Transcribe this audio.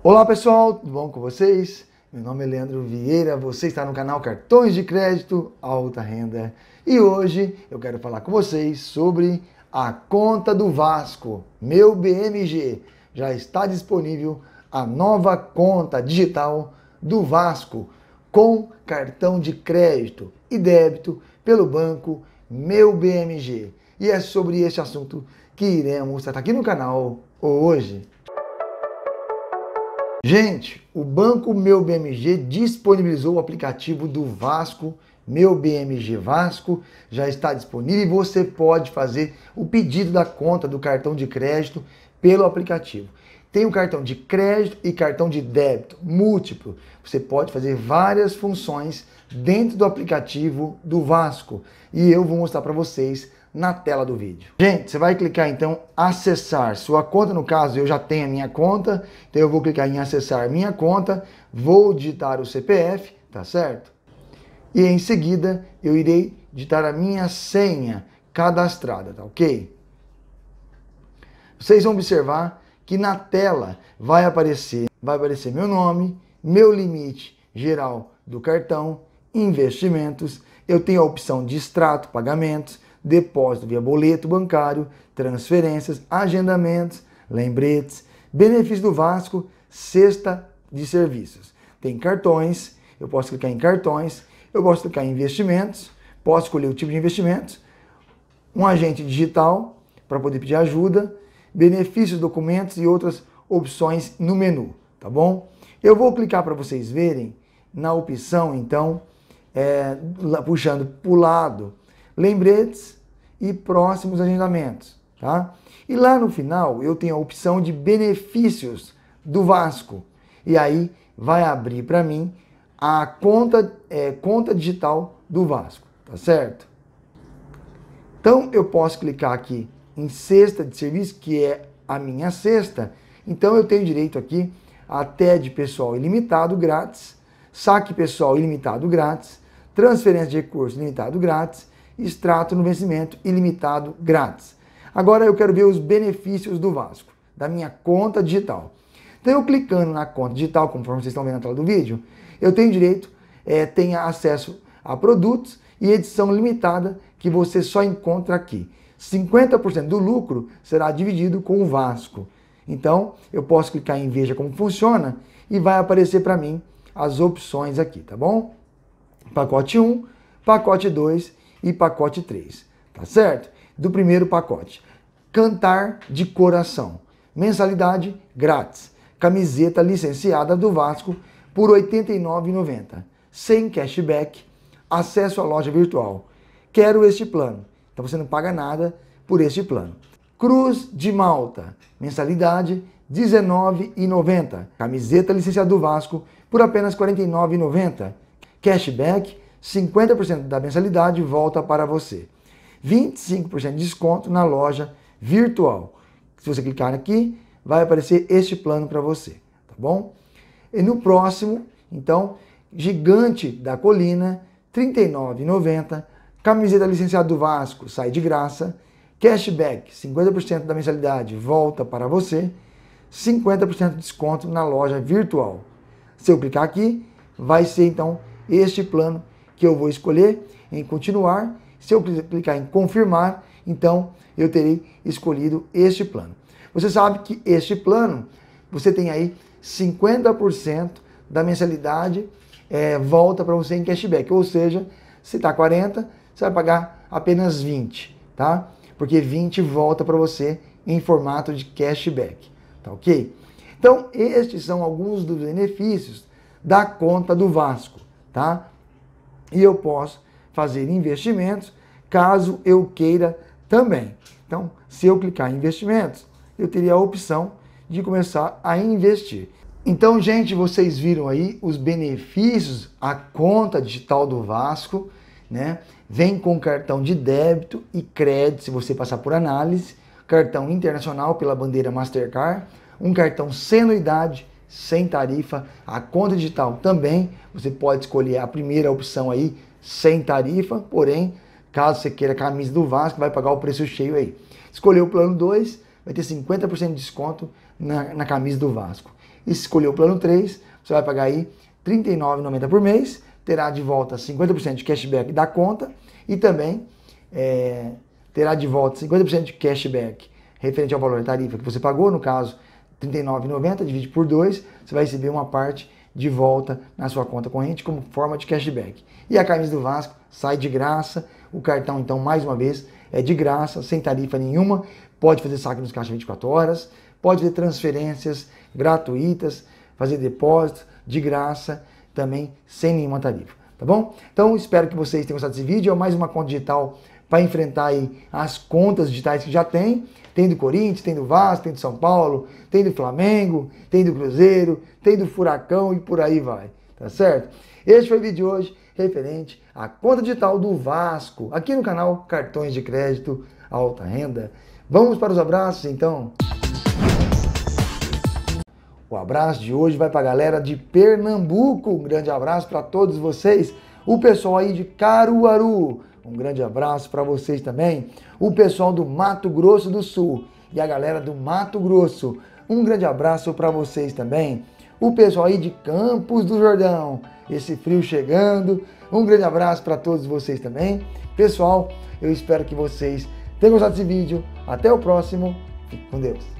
Olá pessoal, tudo bom com vocês? Meu nome é Leandro Vieira, você está no canal Cartões de Crédito Alta Renda e hoje eu quero falar com vocês sobre a conta do Vasco, meu BMG. Já está disponível a nova conta digital do Vasco com cartão de crédito e débito pelo banco Meu BMG. E é sobre este assunto que iremos tratar aqui no canal hoje. Gente, o Banco Meu BMG disponibilizou o aplicativo do Vasco, Meu BMG Vasco, já está disponível e você pode fazer o pedido da conta do cartão de crédito pelo aplicativo. Tem o cartão de crédito e cartão de débito múltiplo. Você pode fazer várias funções dentro do aplicativo do Vasco e eu vou mostrar para vocês na tela do vídeo. Gente, você vai clicar então acessar sua conta, no caso eu já tenho a minha conta, então eu vou clicar em acessar minha conta, vou digitar o CPF, tá certo? E em seguida eu irei digitar a minha senha cadastrada, tá ok? Vocês vão observar que na tela vai aparecer, vai aparecer meu nome, meu limite geral do cartão, investimentos, eu tenho a opção de extrato, pagamentos, depósito via boleto bancário, transferências, agendamentos, lembretes, benefício do Vasco, cesta de serviços. Tem cartões, eu posso clicar em cartões, eu posso clicar em investimentos, posso escolher o tipo de investimentos, um agente digital para poder pedir ajuda, benefícios, documentos e outras opções no menu, tá bom? Eu vou clicar para vocês verem na opção, então, é, puxando para o lado, lembretes, e próximos agendamentos. Tá? E lá no final eu tenho a opção de benefícios do Vasco. E aí vai abrir para mim a conta, é, conta digital do Vasco, tá certo? Então eu posso clicar aqui em cesta de serviço, que é a minha cesta. Então eu tenho direito aqui a TED pessoal ilimitado grátis, saque pessoal ilimitado grátis, transferência de recursos ilimitado grátis, extrato no vencimento ilimitado grátis. Agora eu quero ver os benefícios do Vasco, da minha conta digital. Então eu clicando na conta digital, conforme vocês estão vendo na tela do vídeo, eu tenho direito, é, tenho acesso a produtos e edição limitada que você só encontra aqui. 50% do lucro será dividido com o Vasco. Então, eu posso clicar em Veja como funciona e vai aparecer para mim as opções aqui, tá bom? Pacote 1, pacote 2 e pacote 3, tá certo? Do primeiro pacote. Cantar de coração. Mensalidade grátis. Camiseta licenciada do Vasco por R$ 89,90. Sem cashback, acesso à loja virtual. Quero este plano. Então você não paga nada por este plano. Cruz de Malta. Mensalidade R$ 19,90. Camiseta licenciada do Vasco por apenas R$ 49,90. Cashback 50% da mensalidade volta para você. 25% de desconto na loja virtual. Se você clicar aqui, vai aparecer este plano para você, tá bom? E no próximo, então, Gigante da Colina, R$ 39,90. Camiseta licenciado do Vasco sai de graça. Cashback, 50% da mensalidade volta para você. 50% de desconto na loja virtual. Se eu clicar aqui, vai ser então este plano que eu vou escolher, em continuar. Se eu clicar em confirmar, então eu terei escolhido este plano. Você sabe que este plano, você tem aí 50% da mensalidade é, volta para você em cashback. Ou seja, se está 40, você vai pagar apenas 20, tá? Porque 20 volta para você em formato de cashback, tá ok? Então, estes são alguns dos benefícios da conta do Vasco, tá? e eu posso fazer investimentos caso eu queira também. Então, se eu clicar em investimentos, eu teria a opção de começar a investir. Então, gente, vocês viram aí os benefícios a conta digital do Vasco, né? Vem com cartão de débito e crédito, se você passar por análise, cartão internacional pela bandeira Mastercard, um cartão sem anuidade sem tarifa. A conta digital também, você pode escolher a primeira opção aí, sem tarifa, porém, caso você queira a camisa do Vasco, vai pagar o preço cheio aí. Escolheu o plano 2, vai ter 50% de desconto na, na camisa do Vasco. E se escolher o plano 3, você vai pagar aí R$ 39,90 por mês, terá de volta 50% de cashback da conta e também é, terá de volta 50% de cashback referente ao valor da tarifa que você pagou, no caso 39,90 divide por 2, você vai receber uma parte de volta na sua conta corrente como forma de cashback. E a camisa do Vasco sai de graça, o cartão então mais uma vez é de graça, sem tarifa nenhuma, pode fazer saque nos caixas 24 horas, pode fazer transferências gratuitas, fazer depósitos de graça, também sem nenhuma tarifa, tá bom? Então espero que vocês tenham gostado desse vídeo, é mais uma conta digital para enfrentar aí as contas digitais que já tem. Tem do Corinthians, tem do Vasco, tem do São Paulo, tem do Flamengo, tem do Cruzeiro, tem do Furacão e por aí vai, tá certo? Este foi o vídeo de hoje referente à conta digital do Vasco, aqui no canal Cartões de Crédito Alta Renda. Vamos para os abraços então. O abraço de hoje vai para a galera de Pernambuco. Um grande abraço para todos vocês. O pessoal aí de Caruaru, um grande abraço para vocês também. O pessoal do Mato Grosso do Sul e a galera do Mato Grosso. Um grande abraço para vocês também. O pessoal aí de Campos do Jordão, esse frio chegando. Um grande abraço para todos vocês também. Pessoal, eu espero que vocês tenham gostado desse vídeo. Até o próximo. Fique com Deus.